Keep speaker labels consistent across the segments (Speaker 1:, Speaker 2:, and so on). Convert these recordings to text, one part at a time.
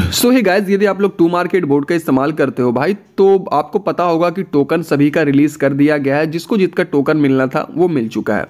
Speaker 1: सो ही guys यदि आप लोग टू मार्केट बोर्ड का इस्तेमाल करते हो भाई तो आपको पता होगा कि टोकन सभी का रिलीज़ कर दिया गया है जिसको जितना टोकन मिलना था वो मिल चुका है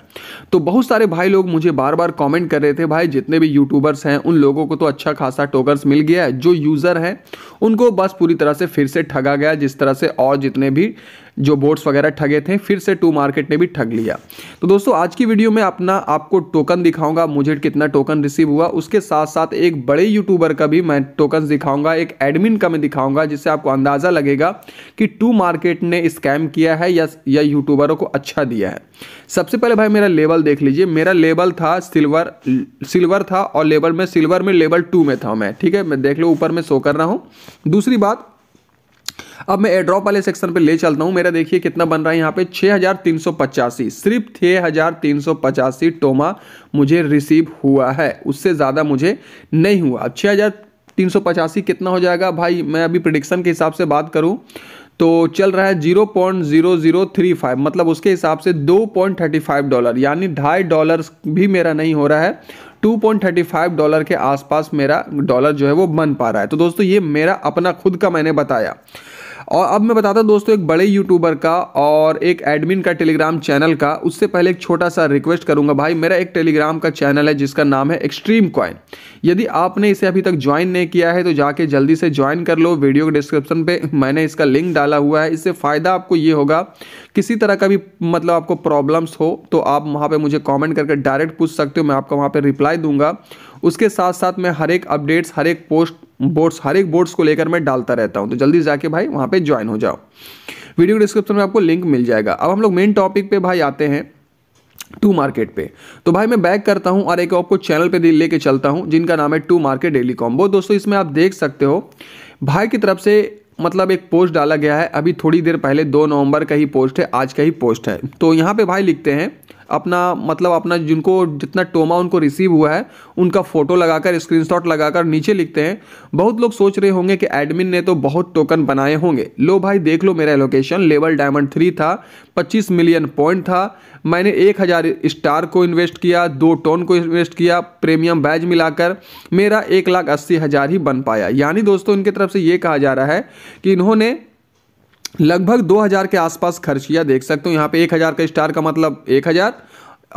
Speaker 1: तो बहुत सारे भाई लोग मुझे बार बार कमेंट कर रहे थे भाई जितने भी यूट्यूबर्स हैं उन लोगों को तो अच्छा खासा टोकन्स मिल गया है जो यूज़र हैं उनको बस पूरी तरह से फिर से ठगा गया जिस तरह से और जितने भी जो बोर्ड्स वगैरह ठगे थे फिर से टू मार्केट ने भी ठग लिया तो दोस्तों आज की वीडियो में अपना आपको टोकन दिखाऊंगा मुझे कितना टोकन रिसीव हुआ उसके साथ साथ एक बड़े यूट्यूबर का भी मैं टोकन दिखाऊंगा एक एडमिन का मैं दिखाऊंगा जिससे आपको अंदाज़ा लगेगा कि टू मार्केट ने स्कैम किया है या या यूट्यूबरों को अच्छा दिया है सबसे पहले भाई मेरा लेवल देख लीजिए मेरा लेवल था सिल्वर सिल्वर था और लेवल में सिल्वर में लेवल टू में था मैं ठीक है मैं देख लो ऊपर में शो कर रहा हूँ दूसरी बात अब मैं एड्रॉप वाले सेक्शन पे ले चलता हूँ मेरा देखिए कितना बन रहा है यहाँ पे छः सिर्फ छः टोमा मुझे रिसीव हुआ है उससे ज़्यादा मुझे नहीं हुआ अब छः तीन सौ पचासी कितना हो जाएगा भाई मैं अभी प्रडिक्शन के हिसाब से बात करूँ तो चल रहा है zero point zero zero three five मतलब उसके हिसाब से दो पॉइंट थर्टी फाइव डॉलर यानी ढाई डॉलर भी मेरा नहीं हो रहा है two point thirty five dollar के आसपास मेरा डॉलर जो है वो बन पा रहा है तो दोस्तों ये मेरा अपना खुद का मैंने बताया और अब मैं बताता हूँ दोस्तों एक बड़े यूट्यूबर का और एक एडमिन का टेलीग्राम चैनल का उससे पहले एक छोटा सा रिक्वेस्ट करूँगा भाई मेरा एक टेलीग्राम का चैनल है जिसका नाम है एक्सट्रीम कॉइन यदि आपने इसे अभी तक ज्वाइन नहीं किया है तो जाके जल्दी से ज्वाइन कर लो वीडियो के डिस्क्रिप्शन पर मैंने इसका लिंक डाला हुआ है इससे फ़ायदा आपको ये होगा किसी तरह का भी मतलब आपको प्रॉब्लम्स हो तो आप वहाँ पर मुझे कॉमेंट करके डायरेक्ट पूछ सकते हो मैं आपको वहाँ पर रिप्लाई दूंगा उसके साथ साथ मैं हर एक अपडेट्स हर एक पोस्ट बोर्ड्स हर एक बोर्ड्स को लेकर मैं डालता रहता हूँ तो जल्दी जाके भाई वहाँ पर ज्वाइन हो जाओ वीडियो डिस्क्रिप्शन में आपको लिंक मिल जाएगा अब हम लोग मेन टॉपिक पे भाई आते हैं टू मार्केट पे तो भाई मैं बैक करता हूँ और एक आपको चैनल पे लेके चलता हूँ जिनका नाम है टू मार्केट डेली कॉम्बो दोस्तों इसमें आप देख सकते हो भाई की तरफ से मतलब एक पोस्ट डाला गया है अभी थोड़ी देर पहले दो नवंबर का ही पोस्ट है आज का ही पोस्ट है तो यहाँ पे भाई लिखते हैं अपना मतलब अपना जिनको जितना टोमा उनको रिसीव हुआ है उनका फ़ोटो लगाकर स्क्रीनशॉट लगाकर नीचे लिखते हैं बहुत लोग सोच रहे होंगे कि एडमिन ने तो बहुत टोकन बनाए होंगे लो भाई देख लो मेरा एलोकेशन लेवल डायमंड थ्री था पच्चीस मिलियन पॉइंट था मैंने एक हज़ार स्टार को इन्वेस्ट किया दो टोन को इन्वेस्ट किया प्रीमियम बैज मिलाकर मेरा एक लाख अस्सी हज़ार ही बन पाया यानी दोस्तों इनके तरफ से ये कहा जा रहा है कि इन्होंने लगभग 2000 के आसपास खर्च किया देख सकते हो यहाँ पे 1000 का स्टार का मतलब 1000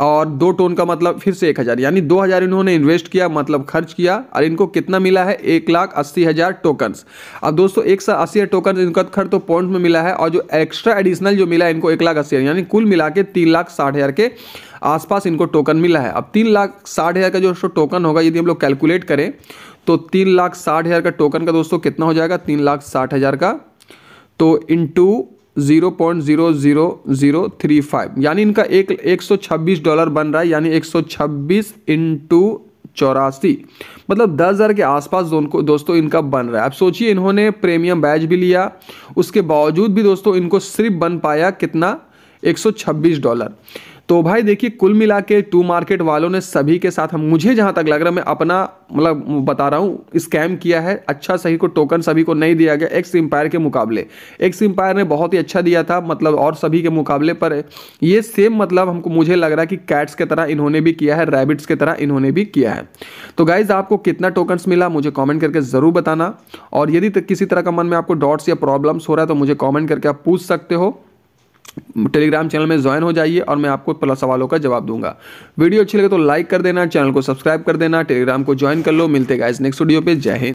Speaker 1: और दो टोन का मतलब फिर से एक हज़ार यानी दो हज़ार इन्होंने इन्वेस्ट किया मतलब खर्च किया और इनको कितना मिला है एक लाख अस्सी हज़ार टोकन्स अब दोस्तों एक सौ अस्सी हज़ार टोकन इनका खर्च तो पॉइंट में मिला है और जो एक्स्ट्रा एडिशनल जो मिला है इनको एक लाख अस्सी हज़ार यानी कुल मिला के तीन लाख साठ हज़ार के आसपास इनको टोकन मिला है अब तीन लाख साठ हज़ार का जो टोकन होगा यदि हम लोग कैलकुलेट करें तो तीन लाख साठ हज़ार का टोकन का दोस्तों कितना हो जाएगा तीन लाख साठ हज़ार का तो into zero point zero zero zero three five यानी इनका एक एक सौ छब्बीस डॉलर बन रहा है यानी एक सौ छब्बीस इंटू चौरासी मतलब दस हज़ार के आसपास को दोस्तों इनका बन रहा है आप सोचिए इन्होंने प्रीमियम बैच भी लिया उसके बावजूद भी दोस्तों इनको सिर्फ बन पाया कितना 126 डॉलर तो भाई देखिए कुल मिला के टू मार्केट वालों ने सभी के साथ हम मुझे जहाँ तक लग रहा है मैं अपना मतलब बता रहा हूँ स्कैम किया है अच्छा सही को टोकन सभी को नहीं दिया गया एक्स एम्पायर के मुकाबले एक्स एम्पायर ने बहुत ही अच्छा दिया था मतलब और सभी के मुकाबले पर ये सेम मतलब हमको मुझे लग रहा है कि कैट्स के तरह इन्होंने भी किया है रैबिट्स के तरह इन्होंने भी किया है तो गाइज आपको कितना टोकन्स मिला मुझे कॉमेंट करके ज़रूर बताना और यदि किसी तरह का मन में आपको डॉट्स या प्रॉब्लम्स हो रहा है तो मुझे कॉमेंट करके आप पूछ सकते हो टेलीग्राम चैनल में ज्वाइन हो जाइए और मैं आपको प्लस सवालों का जवाब दूंगा वीडियो अच्छी लगे तो लाइक कर देना चैनल को सब्सक्राइब कर देना टेलीग्राम को ज्वाइन कर लो मिलते गाइज नेक्स्ट वीडियो पे जय हिंद